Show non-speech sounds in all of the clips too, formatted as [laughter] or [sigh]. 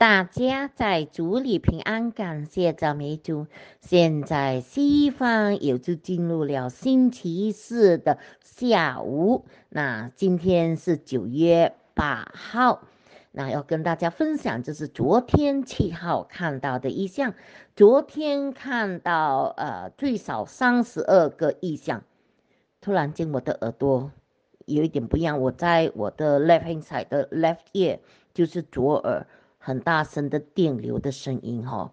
大家在族里平安，感谢赞美主。现在西方也就进入了星期四的下午。那今天是九月八号。那要跟大家分享，就是昨天七号看到的意象。昨天看到，呃，最少三十二个意象。突然间，我的耳朵有一点不一样。我在我的 left hand side 的 left ear，就是左耳。很大声的电流的声音哈，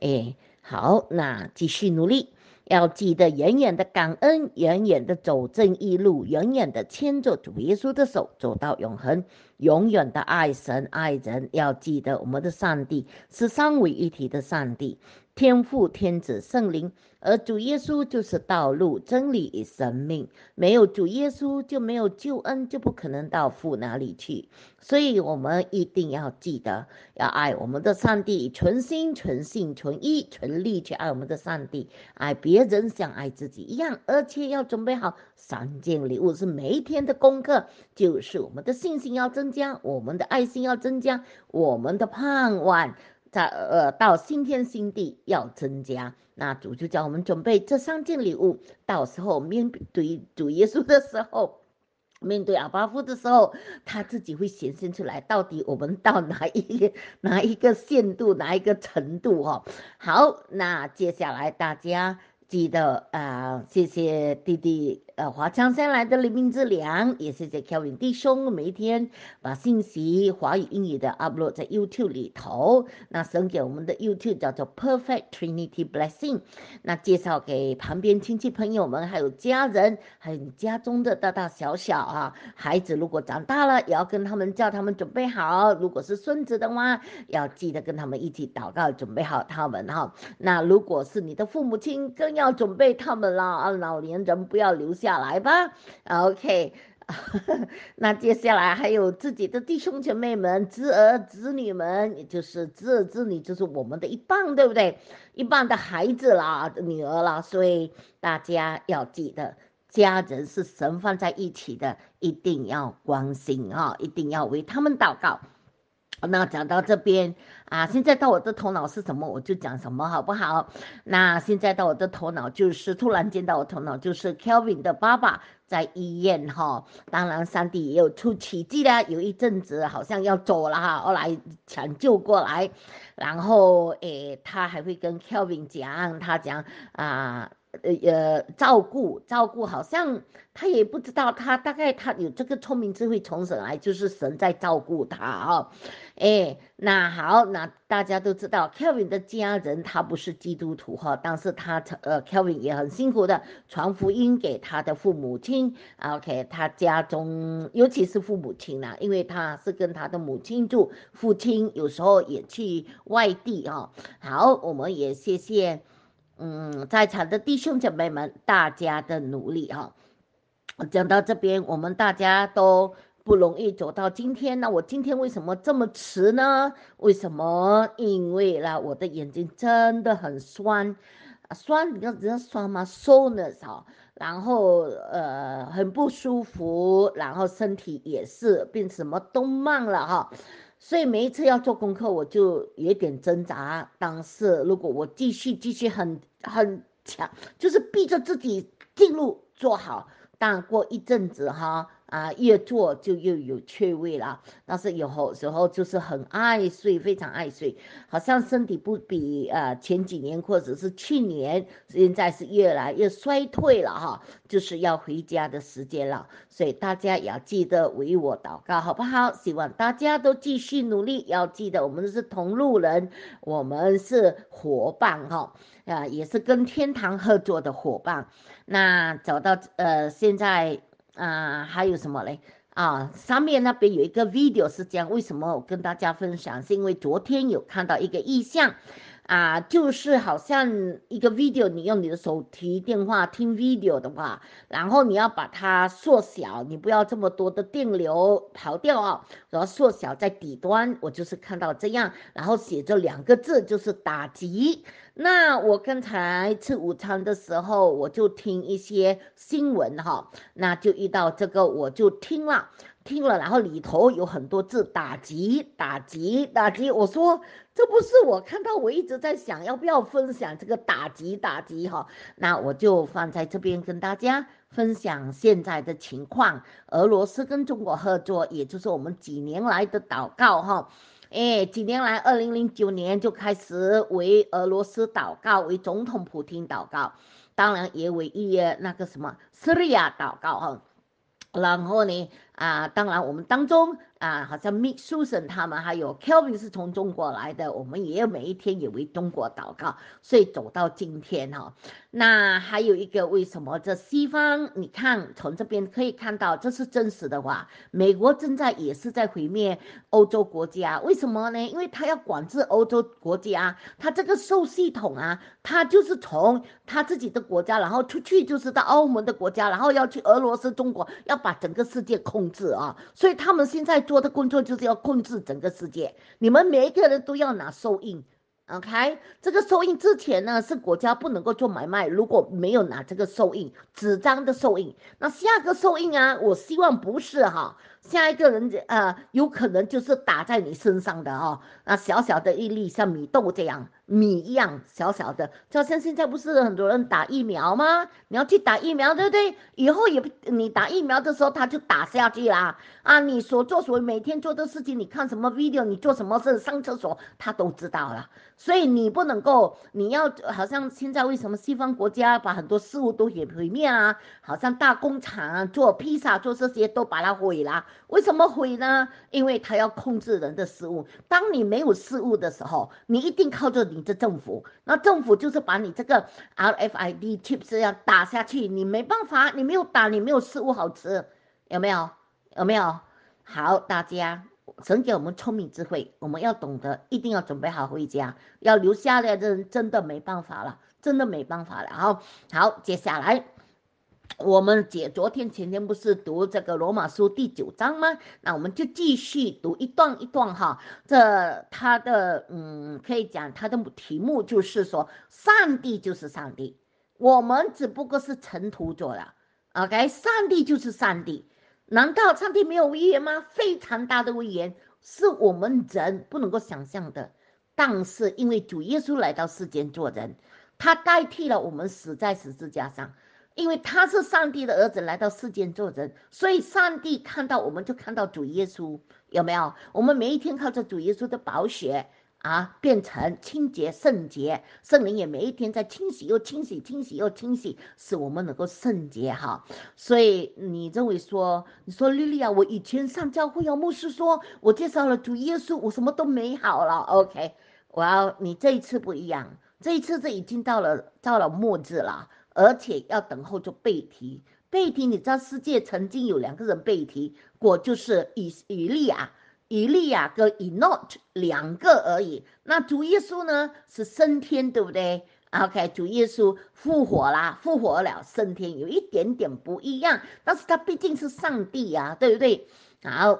哎，好，那继续努力，要记得远远的感恩，远远的走正义路，远远的牵着主耶稣的手走到永恒，永远的爱神爱人，要记得我们的上帝是三位一体的上帝，天父、天子、圣灵。而主耶稣就是道路、真理与生命。没有主耶稣，就没有救恩，就不可能到父哪里去。所以，我们一定要记得要爱我们的上帝，存心、存性、存意、存力去爱我们的上帝，爱别人像爱自己一样，而且要准备好三件礼物，是每一天的功课，就是我们的信心要增加，我们的爱心要增加，我们的盼望。在呃，到新天新地要增加，那主就叫我们准备这三件礼物，到时候面对主耶稣的时候，面对阿巴父的时候，他自己会显现出来，到底我们到哪一哪一个限度、哪一个程度哈？好，那接下来大家记得啊，谢谢弟弟。呃，华强山来的黎明之良，也是在 Kevin 弟兄每一天把信息华语英语的 upload 在 YouTube 里头，那送给我们的 YouTube 叫做 Perfect Trinity Blessing，那介绍给旁边亲戚朋友们，还有家人，还有家中的大大小小啊，孩子如果长大了，也要跟他们叫他们准备好，如果是孙子的话，要记得跟他们一起祷告准备好他们哈。那如果是你的父母亲，更要准备他们了啊，老年人不要留下。下来吧，OK。[laughs] 那接下来还有自己的弟兄姐妹们、侄儿子女们，也就是侄儿子女，就是我们的一半，对不对？一半的孩子啦，女儿啦，所以大家要记得，家人是神放在一起的，一定要关心啊，一定要为他们祷告。那讲到这边啊，现在到我的头脑是什么，我就讲什么，好不好？那现在到我的头脑就是，突然间到我头脑就是，Kevin 的爸爸在医院哈。当然，上帝也有出奇迹啦，有一阵子好像要走了哈，后来抢救过来。然后诶，他还会跟 Kevin 讲，他讲啊，呃照顾照顾，好像他也不知道，他大概他有这个聪明智慧从神来，就是神在照顾他啊。哎，那好，那大家都知道，Kevin 的家人他不是基督徒哈，但是他呃，Kevin 也很辛苦的传福音给他的父母亲。OK，他家中尤其是父母亲呐，因为他是跟他的母亲住，父亲有时候也去外地啊。好，我们也谢谢，嗯，在场的弟兄姐妹们，大家的努力哈。讲到这边，我们大家都。不容易走到今天呢，我今天为什么这么迟呢？为什么？因为啦，我的眼睛真的很酸，酸你要知道酸吗？Soreness 然后呃很不舒服，然后身体也是变什么都慢了哈，所以每一次要做功课，我就有点挣扎。但是如果我继续继续很很强，就是逼着自己进入做好，但过一阵子哈。啊，越做就越有趣味了，但是有时候就是很爱睡，非常爱睡，好像身体不比呃前几年或者是去年，现在是越来越衰退了哈，就是要回家的时间了，所以大家要记得为我祷告，好不好？希望大家都继续努力，要记得我们是同路人，我们是伙伴哈，啊，也是跟天堂合作的伙伴，那走到呃现在。啊，还有什么嘞？啊，上面那边有一个 video 是这样，为什么我跟大家分享？是因为昨天有看到一个意向。啊，就是好像一个 video，你用你的手提电话听 video 的话，然后你要把它缩小，你不要这么多的电流跑掉啊，然后缩小在底端，我就是看到这样，然后写着两个字就是打击。那我刚才吃午餐的时候，我就听一些新闻哈，那就遇到这个我就听了，听了，然后里头有很多字打击、打击、打击，我说。这不是我看到，我一直在想要不要分享这个打击打击哈，那我就放在这边跟大家分享现在的情况。俄罗斯跟中国合作，也就是我们几年来的祷告哈，哎，几年来，二零零九年就开始为俄罗斯祷告，为总统普京祷告，当然也为一那个什么叙利亚祷告哈，然后呢？啊，当然我们当中啊，好像 Mike、Susan 他们，还有 Kelvin 是从中国来的，我们也每一天也为中国祷告，所以走到今天哈。那还有一个为什么这西方？你看从这边可以看到，这是真实的话，美国正在也是在毁灭欧洲国家。为什么呢？因为他要管制欧洲国家，他这个受系统啊，他就是从他自己的国家，然后出去就是到欧盟的国家，然后要去俄罗斯、中国，要把整个世界控。制啊，所以他们现在做的工作就是要控制整个世界。你们每一个人都要拿收印，OK？这个收印之前呢，是国家不能够做买卖。如果没有拿这个收印，纸张的收印，那下个收印啊，我希望不是哈。下一个人呃，有可能就是打在你身上的哦，那小小的一粒像米豆这样。米一样小小的，就像现在不是很多人打疫苗吗？你要去打疫苗，对不对？以后也不，你打疫苗的时候，他就打下去啦。啊，你所做所每天做的事情，你看什么 video，你做什么事，上厕所，他都知道了。所以你不能够，你要好像现在为什么西方国家把很多事物都给毁灭啊？好像大工厂啊，做披萨做这些都把它毁了。为什么毁呢？因为他要控制人的事物。当你没有事物的时候，你一定靠着你。这政府，那政府就是把你这个 RFID 芯片是要打下去，你没办法，你没有打，你没有食物好吃，有没有？有没有？好，大家，神给我们聪明智慧，我们要懂得，一定要准备好回家，要留下来的人真的没办法了，真的没办法了。好，好，接下来。我们姐昨天前天不是读这个罗马书第九章吗？那我们就继续读一段一段哈。这他的嗯，可以讲他的题目就是说，上帝就是上帝，我们只不过是尘土做的。OK，上帝就是上帝，难道上帝没有威严吗？非常大的威严，是我们人不能够想象的。但是因为主耶稣来到世间做人，他代替了我们死在十字架上。因为他是上帝的儿子来到世间做人，所以上帝看到我们就看到主耶稣有没有？我们每一天靠着主耶稣的宝血啊，变成清洁圣洁，圣灵也每一天在清洗又清洗清洗又清洗，使我们能够圣洁哈。所以你认为说，你说莉莉啊，我以前上教会啊，牧师说我介绍了主耶稣，我什么都没好了。OK，我要你这一次不一样，这一次这已经到了到了末日了。而且要等候，就背题。背题，你知道世界曾经有两个人背题，我就是以以利亚、以利亚跟以诺两个而已。那主耶稣呢，是升天，对不对？OK，主耶稣复活啦，复活了，升天，有一点点不一样，但是他毕竟是上帝呀，对不对？好。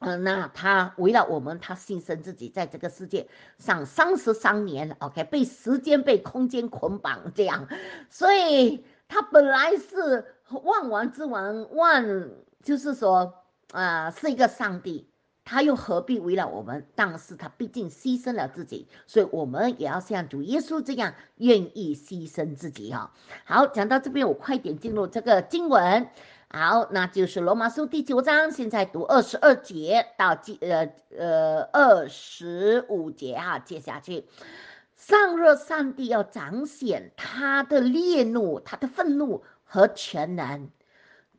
嗯，那他为了我们，他牺牲自己在这个世界上三十三年，OK，被时间被空间捆绑这样，所以他本来是万王之王，万就是说啊是一个上帝，他又何必为了我们？但是他毕竟牺牲了自己，所以我们也要像主耶稣这样，愿意牺牲自己哈。好，讲到这边，我快点进入这个经文。好，那就是罗马书第九章，现在读二十二节到第呃呃二十五节哈，接下去，上若上帝要彰显他的烈怒、他的愤怒和全能，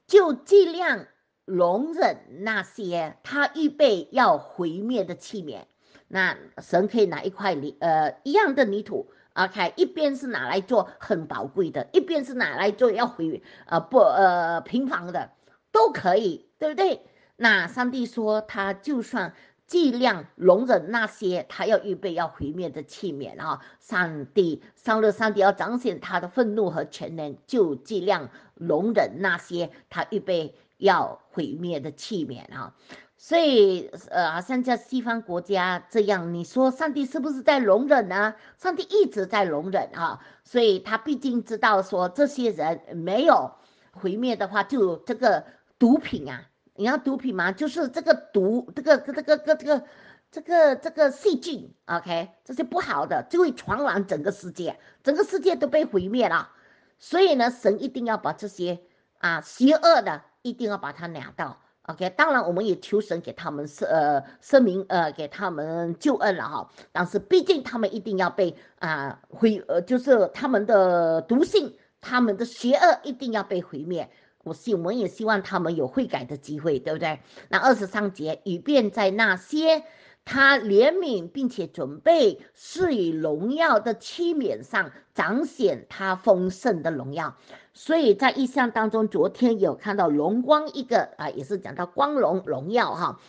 就尽量容忍那些他预备要毁灭的器皿。那神可以拿一块泥呃一样的泥土。OK，一边是拿来做很宝贵的，一边是拿来做要毁，呃不呃平房的，都可以，对不对？那上帝说他就算尽量容忍那些他要预备要毁灭的器皿啊，上帝、上六、上帝要彰显他的愤怒和全能，就尽量容忍那些他预备要毁灭的器皿啊。所以，呃，好像在西方国家这样，你说上帝是不是在容忍呢？上帝一直在容忍啊，所以他毕竟知道说这些人没有毁灭的话，就这个毒品啊，你要毒品嘛，就是这个毒，这个这个这个这个这个这个细菌，OK，这些不好的就会传染整个世界，整个世界都被毁灭了。所以呢，神一定要把这些啊邪恶的，一定要把它拿到。OK，当然我们也求神给他们赦呃赦明呃给他们救恩了哈，但是毕竟他们一定要被啊毁呃，就是他们的毒性、他们的邪恶一定要被毁灭。我希我们也希望他们有悔改的机会，对不对？那二十三节，以便在那些。他怜悯并且准备是以荣耀的器皿上彰显他丰盛的荣耀，所以在意象当中，昨天有看到荣光一个啊，也是讲到光荣荣耀哈，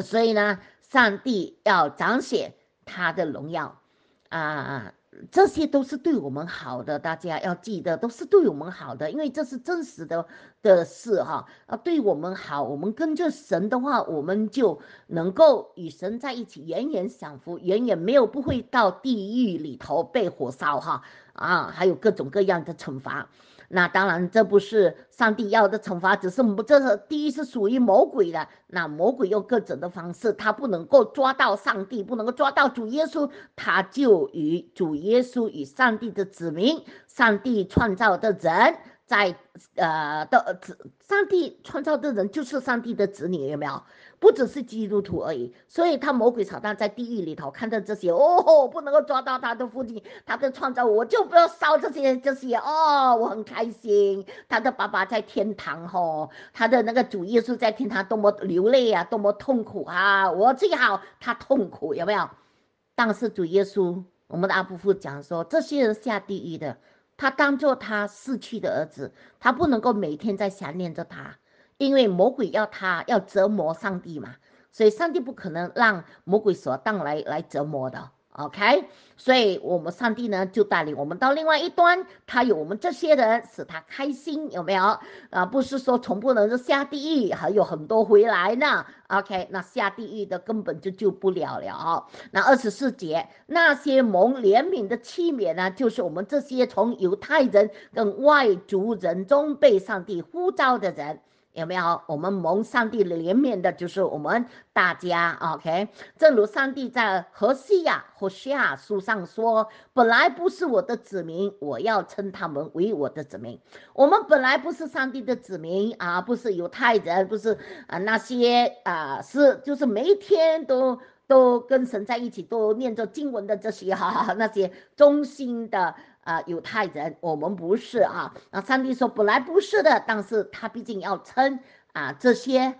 所以呢，上帝要彰显他的荣耀，啊，这些都是对我们好的，大家要记得都是对我们好的，因为这是真实的。的事哈啊，对我们好，我们跟着神的话，我们就能够与神在一起，远远享福，远远没有不会到地狱里头被火烧哈啊，还有各种各样的惩罚。那当然，这不是上帝要的惩罚，只是我们这是地狱是属于魔鬼的。那魔鬼用各种的方式，他不能够抓到上帝，不能够抓到主耶稣，他就与主耶稣与上帝的子民，上帝创造的人。在呃的子，上帝创造的人就是上帝的子女，有没有？不只是基督徒而已。所以他魔鬼撒旦在地狱里头看到这些，哦，不能够抓到他的父亲，他的创造，我就不要烧这些这些哦，我很开心。他的爸爸在天堂吼，他的那个主耶稣在天堂多么流泪啊，多么痛苦啊，我最好他痛苦有没有？但是主耶稣，我们的阿伯父讲说，这些人下地狱的。他当做他逝去的儿子，他不能够每天在想念着他，因为魔鬼要他要折磨上帝嘛，所以上帝不可能让魔鬼所当来来折磨的。OK，所以，我们上帝呢就带领我们到另外一端，他有我们这些人使他开心，有没有？啊，不是说从不能下地狱，还有很多回来呢。OK，那下地狱的根本就救不了了那二十四节，那些蒙怜悯的器皿呢，就是我们这些从犹太人跟外族人中被上帝呼召的人。有没有我们蒙上帝怜悯的，就是我们大家，OK？正如上帝在何西亚和西亚书上说：“本来不是我的子民，我要称他们为我的子民。”我们本来不是上帝的子民啊，不是犹太人，不是啊那些啊是就是每一天都都跟神在一起，都念着经文的这些哈那些忠心的。啊，犹太人，我们不是啊。啊，上帝说本来不是的，但是他毕竟要称啊这些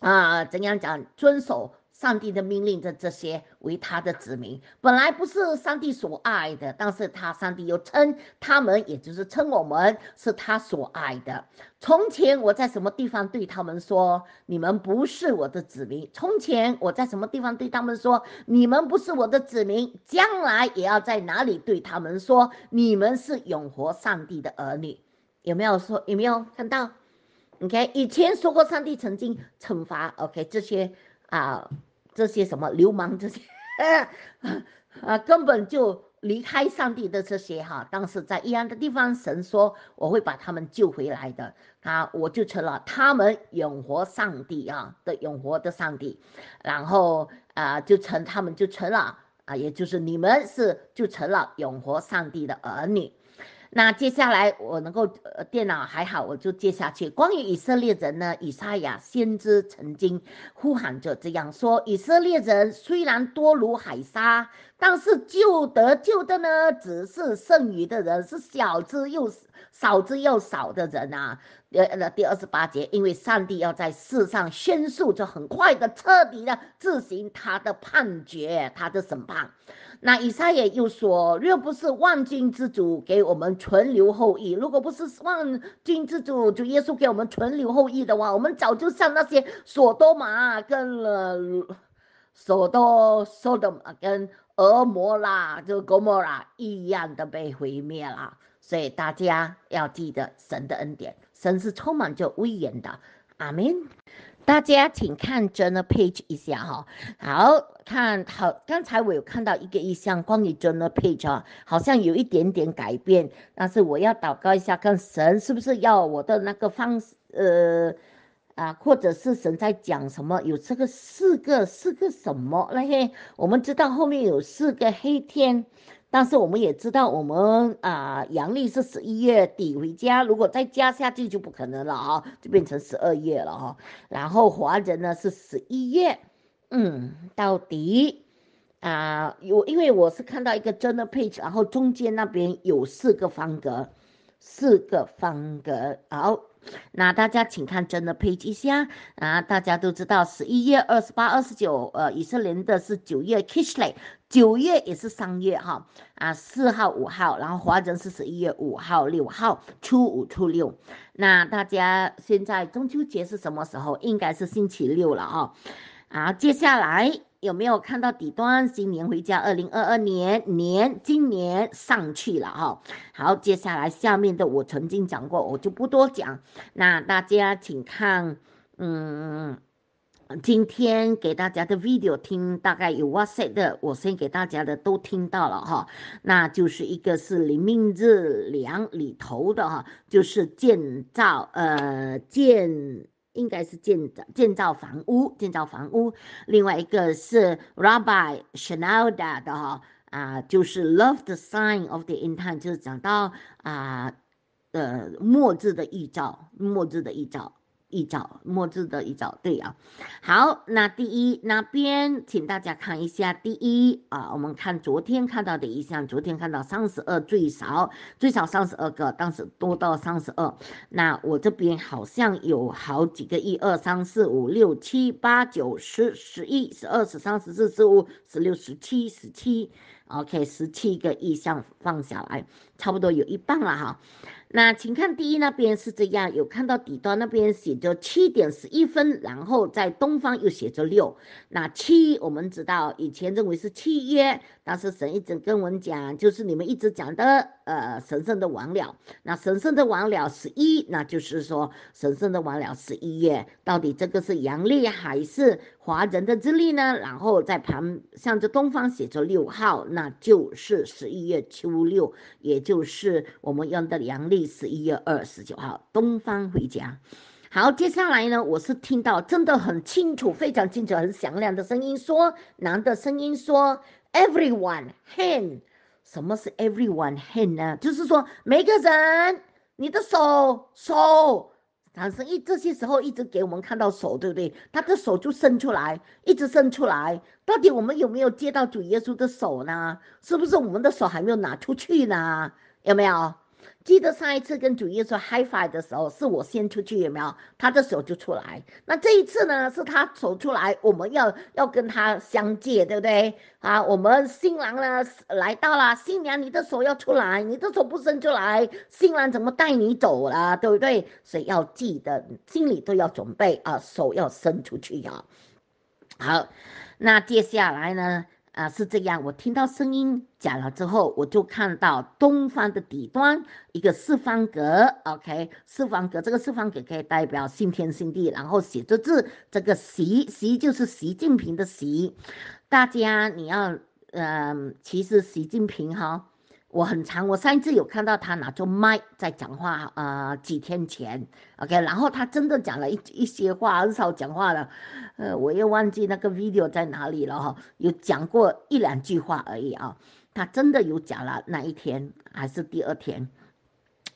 啊，怎样讲遵守。上帝的命令的这些为他的子民，本来不是上帝所爱的，但是他上帝又称他们，也就是称我们是他所爱的。从前我在什么地方对他们说，你们不是我的子民？从前我在什么地方对他们说，你们不是我的子民？将来也要在哪里对他们说，你们是永活上帝的儿女？有没有说？有没有看到？OK，以前说过，上帝曾经惩罚 OK 这些。啊，这些什么流氓，这些 [laughs] 啊，根本就离开上帝的这些哈。当时在一样的地方，神说我会把他们救回来的。啊，我就成了他们永活上帝啊的永活的上帝，然后啊，就成他们就成了啊，也就是你们是就成了永活上帝的儿女。那接下来我能够，呃，电脑还好，我就接下去。关于以色列人呢，以赛亚先知曾经呼喊着这样说：以色列人虽然多如海沙，但是救得救的呢，只是剩余的人，是少之又少之又少的人啊。呃，那第二十八节，因为上帝要在世上宣述，就很快的、彻底的执行他的判决，他的审判。那以撒也又说，若不是万军之主给我们存留后裔，如果不是万军之主主耶稣给我们存留后裔的话，我们早就像那些索多玛跟了索多索多玛跟俄摩拉就哥摩拉一样的被毁灭了。所以大家要记得神的恩典，神是充满着威严的。阿门。大家请看《Journal Page》一下哈，好看。好，刚才我有看到一个意向，关于《Journal Page》啊，好像有一点点改变。但是我要祷告一下，看神是不是要我的那个方，呃，啊，或者是神在讲什么？有这个四个，四个什么那些？我们知道后面有四个黑天。但是我们也知道，我们啊，阳历是十一月底回家，如果再加下去就不可能了啊，就变成十二月了哈。然后华人呢是十一月，嗯，到底啊，有因为我是看到一个真的 page，然后中间那边有四个方格，四个方格，好。那大家请看真的配置下啊！大家都知道十一月二十八、二十九，呃，以色列的是九月 Kishley，九月也是三月哈啊，四号、五号，然后华人是十一月五号、六号初五、初六。那大家现在中秋节是什么时候？应该是星期六了啊！啊，接下来。有没有看到底端？今年回家，二零二二年年，今年上去了哈。好，接下来下面的我曾经讲过，我就不多讲。那大家请看，嗯，今天给大家的 video 听，大概有 t say 的，我先给大家的都听到了哈。那就是一个是林命日两里头的哈，就是建造，呃建。应该是建造建造房屋，建造房屋。另外一个是 Rabbi s h n a l d a 的哈啊，就是 Love the Sign of the Endtime，就是讲到啊，呃，末日的预兆，末日的预兆。一找末字的一找对啊。好，那第一那边，请大家看一下第一啊。我们看昨天看到的一项，昨天看到三十二最少，最少三十二个，当时多到三十二。那我这边好像有好几个，一二三四五六七八九十十一十二十三十四十五十六十七十七。OK，十七个意向放下来，差不多有一半了哈。那请看第一那边是这样，有看到底端那边写着七点十一分，然后在东方又写着六。那七，我们知道以前认为是七月，但是神一直跟我们讲，就是你们一直讲的，呃，神圣的王了。那神圣的王了十一，那就是说神圣的王了十一月，到底这个是阳历还是？华人的资历呢？然后在旁向着东方写着六号，那就是十一月初六，也就是我们用的阳历十一月二十九号。东方回家。好，接下来呢，我是听到真的很清楚，非常清楚，很响亮的声音，说男的声音说，everyone hand，什么是 everyone hand 呢？就是说每个人，你的手手。产生一这些时候一直给我们看到手，对不对？他的手就伸出来，一直伸出来。到底我们有没有接到主耶稣的手呢？是不是我们的手还没有拿出去呢？有没有？记得上一次跟主 f 说 v e 的时候，是我先出去，有没有？他的手就出来。那这一次呢，是他走出来，我们要要跟他相见，对不对？啊，我们新郎呢来到了，新娘，你的手要出来，你的手不伸出来，新郎怎么带你走了，对不对？所以要记得，心里都要准备啊，手要伸出去呀。好，那接下来呢？啊，是这样。我听到声音讲了之后，我就看到东方的底端一个四方格，OK，四方格。这个四方格可以代表新天新地，然后写着字，这个习习就是习近平的习。大家你要，呃，其实习近平哈。我很长，我上一次有看到他拿着麦在讲话，呃，几天前，OK，然后他真的讲了一一些话，很少讲话了，呃，我又忘记那个 video 在哪里了哈，有讲过一两句话而已啊，他真的有讲了那一天还是第二天。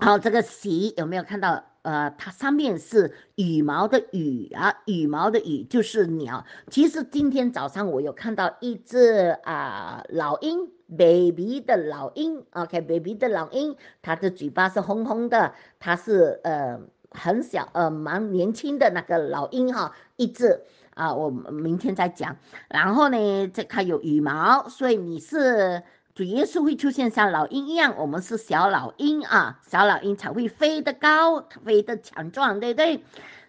好，这个“喜”有没有看到？呃，它上面是羽毛的羽啊，羽毛的羽就是鸟。其实今天早上我有看到一只啊老鹰。baby 的老鹰，OK，baby 的老鹰，它的嘴巴是红红的，它是呃很小呃蛮年轻的那个老鹰哈一只啊，我明天再讲。然后呢，这它有羽毛，所以你是主耶稣会出现像老鹰一样，我们是小老鹰啊，小老鹰才会飞得高，飞得强壮，对不对？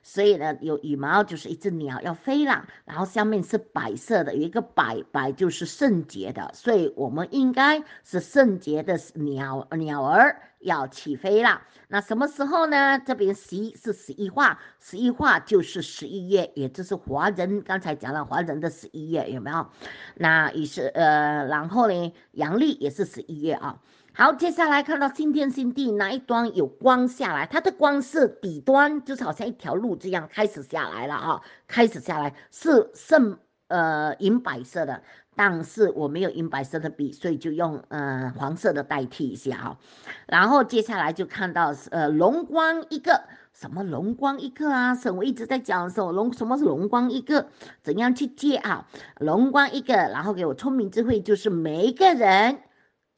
所以呢，有羽毛就是一只鸟要飞了，然后下面是白色的，有一个“白白”就是圣洁的，所以我们应该是圣洁的鸟鸟儿要起飞了。那什么时候呢？这边“十一”是十一画，十一画就是十一月，也就是华人刚才讲了，华人的十一月有没有？那也是呃，然后呢，阳历也是十一月啊。好，接下来看到新天新地哪一端有光下来？它的光是底端，就是好像一条路这样开始下来了啊，开始下来是圣呃银白色的，但是我没有银白色的笔，所以就用呃黄色的代替一下啊。然后接下来就看到是呃龙光一个什么龙光一个啊？什我一直在讲什么龙什么是龙光一个怎样去接啊？龙光一个，然后给我聪明智慧，就是每一个人。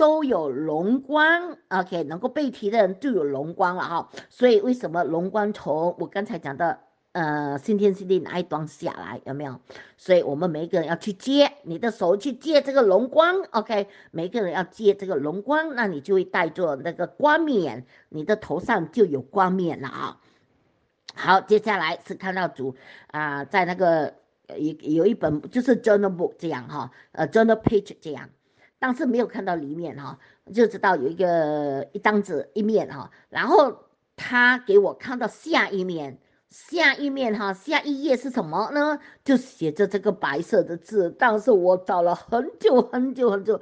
都有荣光，OK，能够被提的人就有荣光了哈。所以为什么荣光从我刚才讲的呃新天新地那一段下来有没有？所以我们每一个人要去接你的手去接这个荣光，OK，每个人要接这个荣光，那你就会带着那个光冕，你的头上就有光冕了啊。好，接下来是看到主啊，在那个一有一本就是 journal book 这样哈，呃 journal page 这样。但是没有看到里面哈，就知道有一个一张纸一面哈，然后他给我看到下一面，下一面哈，下一页是什么呢？就写着这个白色的字，但是我找了很久很久很久。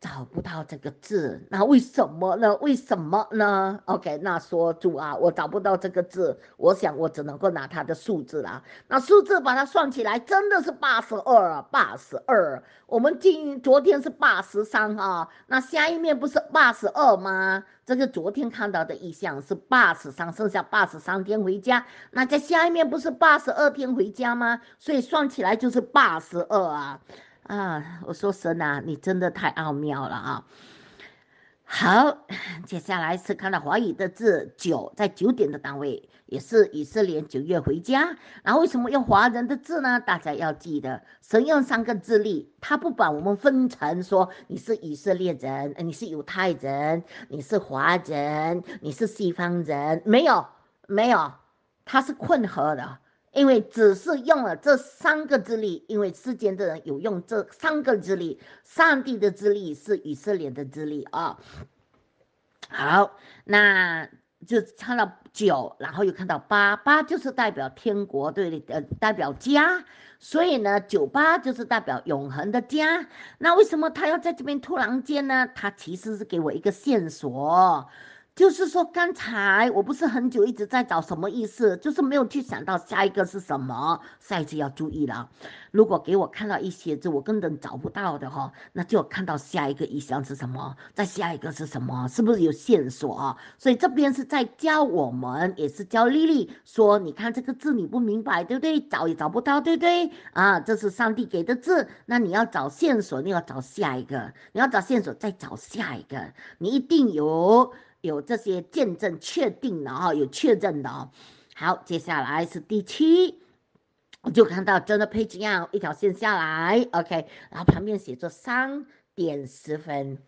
找不到这个字，那为什么呢？为什么呢？OK，那说主啊，我找不到这个字，我想我只能够拿它的数字了。那数字把它算起来，真的是八十二，八十二。我们今昨天是八十三啊，那下一面不是八十二吗？这个昨天看到的意象是八十三，剩下八十三天回家。那在下一面不是八十二天回家吗？所以算起来就是八十二啊。啊，我说神啊，你真的太奥妙了啊！好，接下来是看到华语的字九，在九点的单位，也是以色列九月回家。然后为什么用华人的字呢？大家要记得，神用三个字例，他不把我们分成说你是以色列人，你是犹太人，你是华人，你是西方人，没有没有，他是混合的。因为只是用了这三个之力，因为世间的人有用这三个之力，上帝的之力是以色列的之力啊。好，那就看到九，然后又看到八，八就是代表天国对的，代表家，所以呢，九八就是代表永恒的家。那为什么他要在这边突然间呢？他其实是给我一个线索。就是说，刚才我不是很久一直在找什么意思，就是没有去想到下一个是什么。下一次要注意了，如果给我看到一些字，我根本找不到的哈，那就看到下一个意象是什么，再下一个是什么，是不是有线索啊？所以这边是在教我们，也是教丽丽说，你看这个字你不明白，对不对？找也找不到，对不对？啊，这是上帝给的字，那你要找线索，你要找下一个，你要找线索，再找下一个，你一定有。有这些见证确定的哈，有确认的哦。好，接下来是第七，我就看到真的配置亚一条线下来，OK，然后旁边写着三点十分。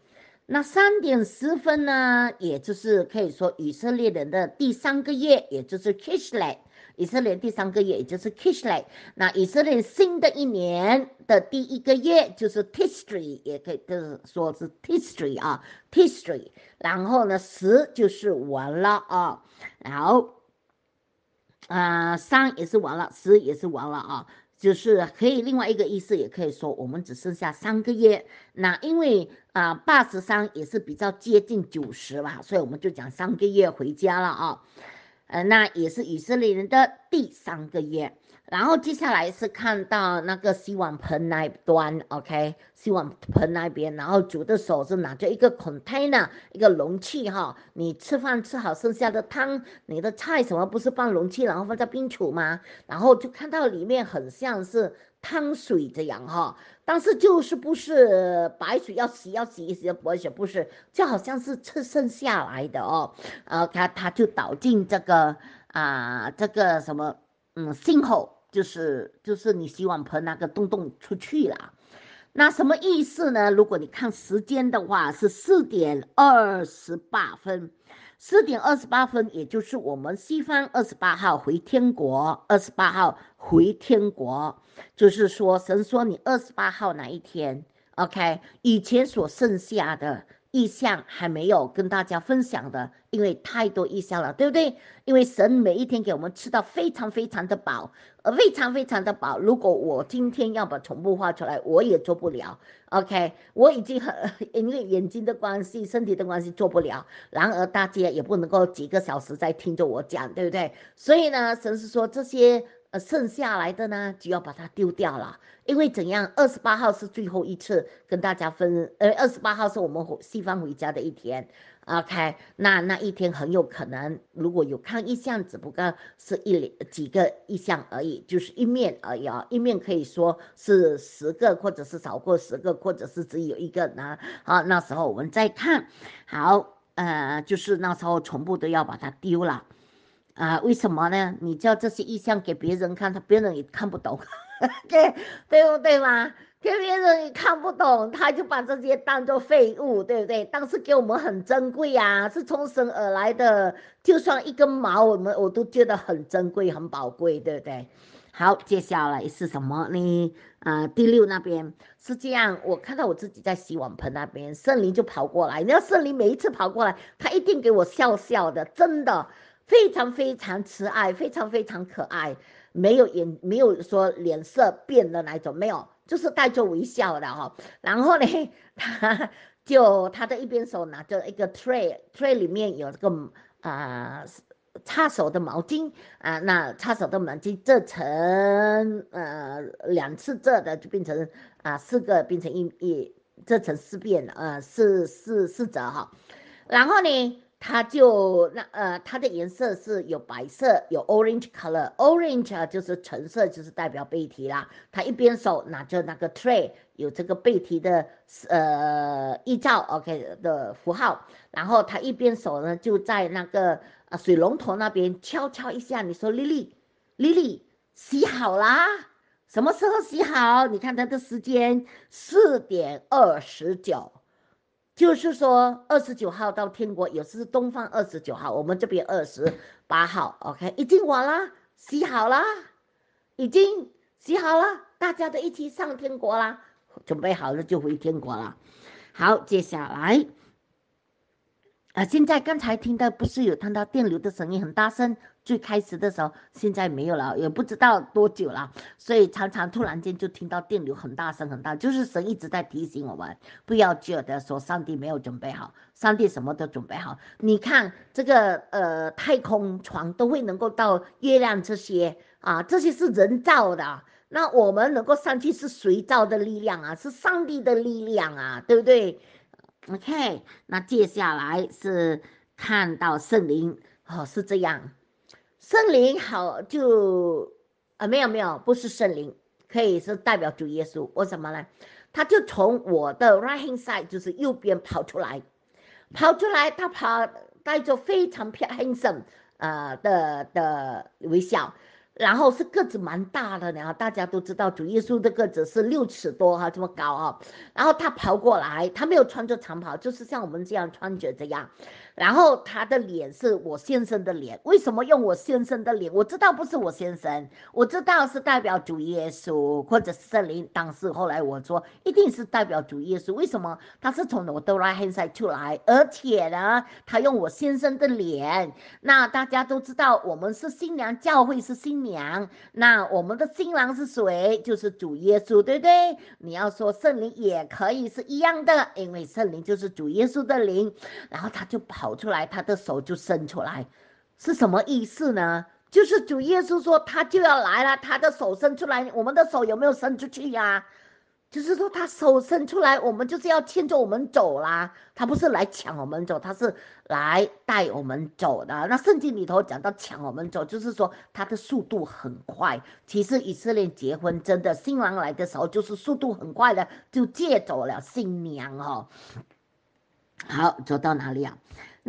那三点十分呢，也就是可以说以色列人的第三个月，也就是七月。以色列第三个月，也就是 Kislev h。那以色列新的一年的第一个月就是 Tishri，也可以就是说，是 Tishri 啊，Tishri。然后呢，十就是完了啊，然后，啊，三也是完了，十也是完了啊。就是可以另外一个意思，也可以说我们只剩下三个月。那因为啊，八十三也是比较接近九十吧，所以我们就讲三个月回家了啊。呃，那也是以色列人的第三个月，然后接下来是看到那个洗碗盆那一端，OK，洗碗盆那边，然后煮的时候是拿着一个 container 一个容器哈，你吃饭吃好剩下的汤，你的菜什么不是放容器然后放在冰橱吗？然后就看到里面很像是汤水这样哈。但是就是不是白水要洗要洗一洗，白水不是就好像是吃剩下来的哦，呃，它它就倒进这个啊，这个什么，嗯，信口，就是就是你洗碗盆那个洞洞出去了。那什么意思呢？如果你看时间的话，是四点二十八分，四点二十八分，也就是我们西方二十八号回天国，二十八号回天国，就是说神说你二十八号哪一天？OK，以前所剩下的。意向还没有跟大家分享的，因为太多意向了，对不对？因为神每一天给我们吃到非常非常的饱，呃，非常非常的饱。如果我今天要把全部画出来，我也做不了。OK，我已经很因为眼睛的关系、身体的关系做不了。然而大家也不能够几个小时在听着我讲，对不对？所以呢，神是说这些。呃，剩下来的呢，就要把它丢掉了，因为怎样？二十八号是最后一次跟大家分，呃，二十八号是我们西方回家的一天，OK，那那一天很有可能如果有看意向，只不过是一几个意向而已，就是一面而已啊，一面可以说是十个，或者是少过十个，或者是只有一个呢，好，那时候我们再看，好，呃，就是那时候全部都要把它丢了。啊，为什么呢？你叫这些意象给别人看，他别人也看不懂，对对不对吗？给别人也看不懂，他就把这些当做废物，对不对？但是给我们很珍贵呀，是从神而来的，就算一根毛，我们我都觉得很珍贵、很宝贵，对不对？好，接下来是什么？呢？啊，第六那边是这样，我看到我自己在洗碗盆那边，圣灵就跑过来。你要圣灵每一次跑过来，他一定给我笑笑的，真的。非常非常慈爱，非常非常可爱，没有眼，没有说脸色变的那种，没有，就是带着微笑的哈。然后呢，[laughs] 他就他的一边手拿着一个 tray tray，里面有这个啊擦手的毛巾啊，那擦手的毛巾折成呃两次折的就变成啊四个，变成一一折成四遍呃四四四折哈。然后呢？他就那呃，它的颜色是有白色，有 orange color，orange 就是橙色，就是代表贝提啦。他一边手拿着那个 tray，有这个贝提的呃依照 OK 的符号，然后他一边手呢就在那个呃水龙头那边敲敲一下。你说丽丽，丽丽洗好啦，什么时候洗好？你看他的时间四点二十九。就是说，二十九号到天国，有时东方二十九号，我们这边二十八号。OK，已经晚啦，洗好啦，已经洗好了，大家都一起上天国啦，准备好了就回天国了。好，接下来。啊！现在刚才听到不是有听到电流的声音很大声，最开始的时候现在没有了，也不知道多久了，所以常常突然间就听到电流很大声很大，就是神一直在提醒我们不要觉得说上帝没有准备好，上帝什么都准备好。你看这个呃太空船都会能够到月亮这些啊，这些是人造的，那我们能够上去是谁造的力量啊？是上帝的力量啊，对不对？OK，那接下来是看到圣灵哦，是这样，圣灵好就啊没有没有，不是圣灵，可以是代表主耶稣。我怎么了？他就从我的 right hand side，就是右边跑出来，跑出来，他跑带着非常 p h a c e f u l 呃的的微笑。然后是个子蛮大的，然后大家都知道主耶稣的个子是六尺多哈，这么高啊。然后他跑过来，他没有穿着长袍，就是像我们这样穿着这样。然后他的脸是我先生的脸，为什么用我先生的脸？我知道不是我先生，我知道是代表主耶稣或者圣灵。当时后来我说，一定是代表主耶稣。为什么他是从我哆拉黑塞出来，而且呢，他用我先生的脸？那大家都知道，我们是新娘，教会是新娘，那我们的新郎是谁？就是主耶稣，对不对？你要说圣灵也可以是一样的，因为圣灵就是主耶稣的灵。然后他就把。跑出来，他的手就伸出来，是什么意思呢？就是主耶稣说他就要来了，他的手伸出来，我们的手有没有伸出去呀？就是说他手伸出来，我们就是要牵着我们走啦。他不是来抢我们走，他是来带我们走的。那圣经里头讲到抢我们走，就是说他的速度很快。其实以色列结婚真的，新郎来的时候就是速度很快的，就借走了新娘哦。好，走到哪里啊？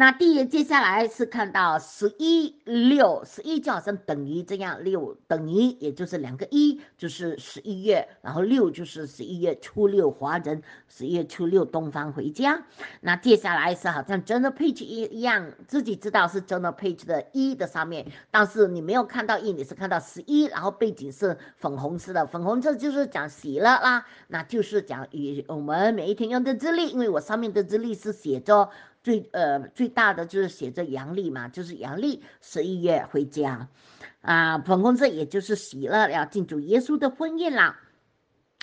那第接下来是看到十一六十一就好像等于这样六等于也就是两个一就是十一月，然后六就是十一月初六华人十一月初六东方回家。那接下来是好像真的 page 一一样，自己知道是真的 page 的一的上面，但是你没有看到一，你是看到十一，然后背景是粉红色的，粉红色就是讲喜了啦，那就是讲与我们每一天用的日历，因为我上面的日历是写着。最呃最大的就是写着阳历嘛，就是阳历十一月回家，啊，本公这也就是喜乐要进祝耶稣的婚宴啦。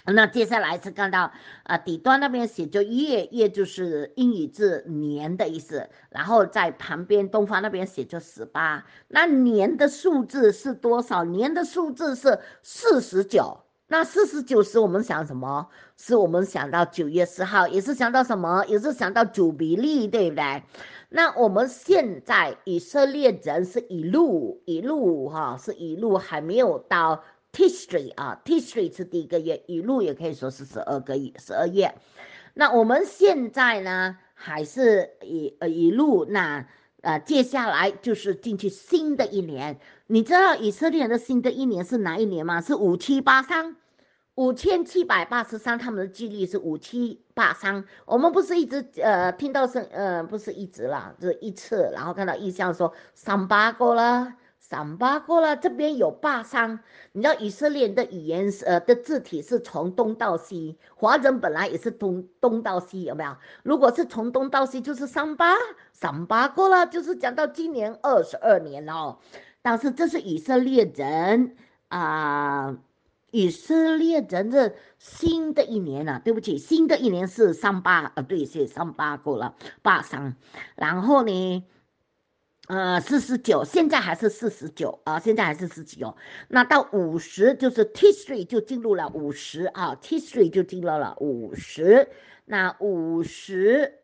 那接下来是看到啊底端那边写着“月”，月就是英语字“年”的意思，然后在旁边东方那边写着“十八”，那年的数字是多少？年的数字是四十九。那四十九时我们想什么？是我们想到九月十号，也是想到什么？也是想到主比例，对不对？那我们现在以色列人是一路一路哈，是一路还没有到 T Street 啊，T s t r e e 是第一个月，一路也可以说是十二个月，十二月。那我们现在呢，还是一呃一路，那呃接下来就是进去新的一年。你知道以色列人的新的一年是哪一年吗？是五七八三，五千七百八十三。他们的纪律是五七八三。我们不是一直呃听到是呃不是一直就是一次。然后看到意象说三八过了，三八过了，这边有八三。你知道以色列的语言是呃的字体是从东到西，华人本来也是东东到西，有没有？如果是从东到西，就是三八，三八过了，就是讲到今年二十二年了。但是这是以色列人啊，以色列人的新的一年了。对不起，新的一年是三八，啊，对，是三八过了八三，然后呢，呃，四十九，现在还是四十九啊，现在还是四十九。那到五十就是 Tishri 就进入了五十啊，r i 就进入了五十。那五十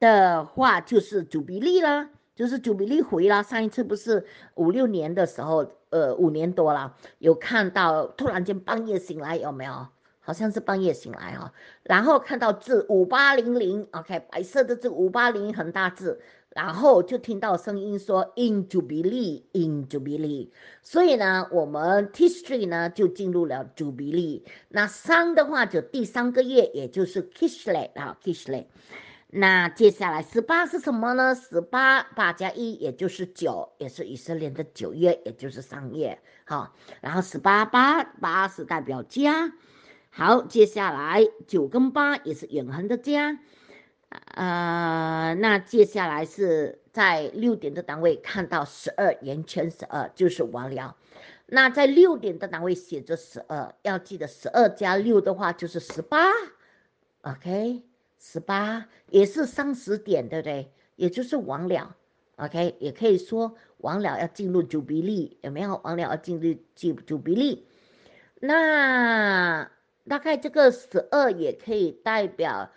的话就是主比利了。就是九比利回啦，上一次不是五六年的时候，呃，五年多了，有看到突然间半夜醒来有没有？好像是半夜醒来哈，然后看到字五八零零，OK，白色的字五八零，很大字，然后就听到声音说 In Jubilee，In Jubilee，所以呢，我们 t s TREE 呢就进入了 Jubilee，那三的话就第三个月，也就是 k i s h l e y 啊 k i s h l e y 那接下来十八是什么呢？十八八加一，也就是九，也是以色列的九月，也就是三月，好。然后十八八，八是代表家。好，接下来九跟八也是永恒的家。呃，那接下来是在六点的单位看到十二圆圈十二，就是完了。那在六点的单位写着十二，要记得十二加六的话就是十八。OK。十八也是三十点，对不对？也就是完了，OK，也可以说完了要进入九比例，有没有完了要进入九九比例？那大概这个十二也可以代表，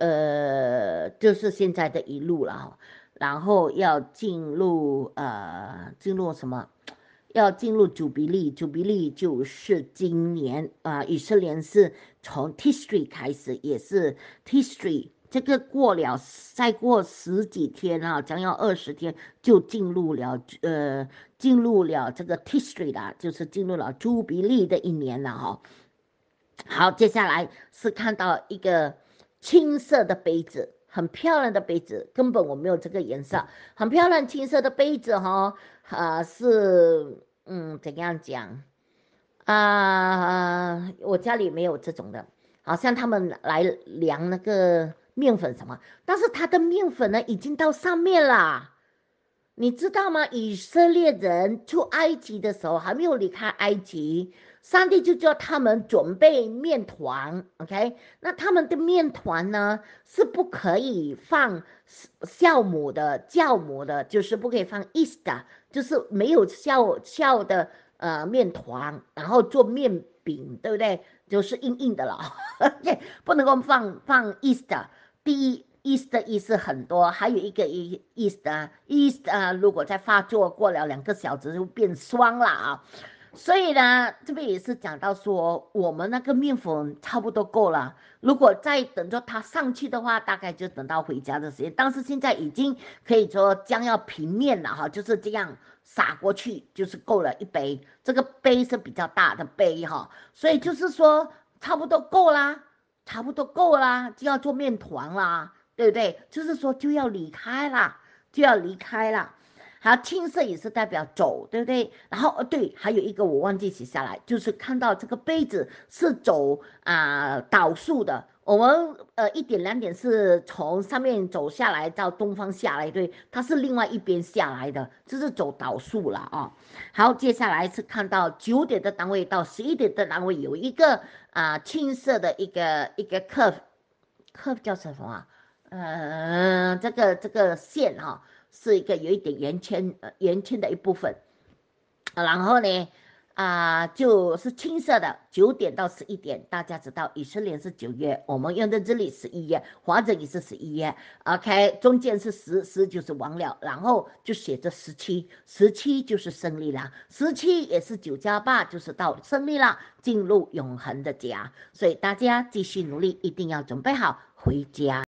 呃，就是现在的一路了然后要进入呃，进入什么？要进入主比利，主比利就是今年啊，以色列是从 T s t r y 开始，也是 T s t r y 这个过了，再过十几天啊，将要二十天，就进入了呃，进入了这个 T s t r y 的，啦，就是进入了朱比利的一年了哈。好，接下来是看到一个青色的杯子，很漂亮的杯子，根本我没有这个颜色，很漂亮青色的杯子哈，啊是。嗯，怎样讲？啊，我家里没有这种的，好像他们来量那个面粉什么，但是他的面粉呢已经到上面了，你知道吗？以色列人出埃及的时候还没有离开埃及，上帝就叫他们准备面团。OK，那他们的面团呢是不可以放酵母的，酵母的就是不可以放 east 的。就是没有翘翘的呃面团，然后做面饼，对不对？就是硬硬的了，[laughs] 不能够放放 east。第一，east 的意思很多，还有一个 e a s t e a s t 啊，如果在发作过了两个小时就变酸了啊。所以呢，这边也是讲到说，我们那个面粉差不多够了。如果再等着它上去的话，大概就等到回家的时间。但是现在已经可以说将要平面了哈，就是这样撒过去就是够了一杯，这个杯是比较大的杯哈。所以就是说差不多够啦，差不多够啦，就要做面团啦，对不对？就是说就要离开啦，就要离开了。后青色也是代表走，对不对？然后哦，对，还有一个我忘记写下来，就是看到这个杯子是走啊倒数的。我们呃一点两点是从上面走下来到东方下来，对，它是另外一边下来的，这是走倒数了啊。好，接下来是看到九点的单位到十一点的单位有一个啊青色的一个一个客客叫什么？啊？嗯，这个这个线哈。是一个有一点圆圈，呃，圆圈的一部分，然后呢，啊，就是青色的。九点到十一点，大家知道以色列是九月，我们用在这里十一月，华者也是十一月。OK，中间是十，十就是完了，然后就写着十七，十七就是胜利了，十七也是九加八，就是到胜利了，进入永恒的家。所以大家继续努力，一定要准备好回家。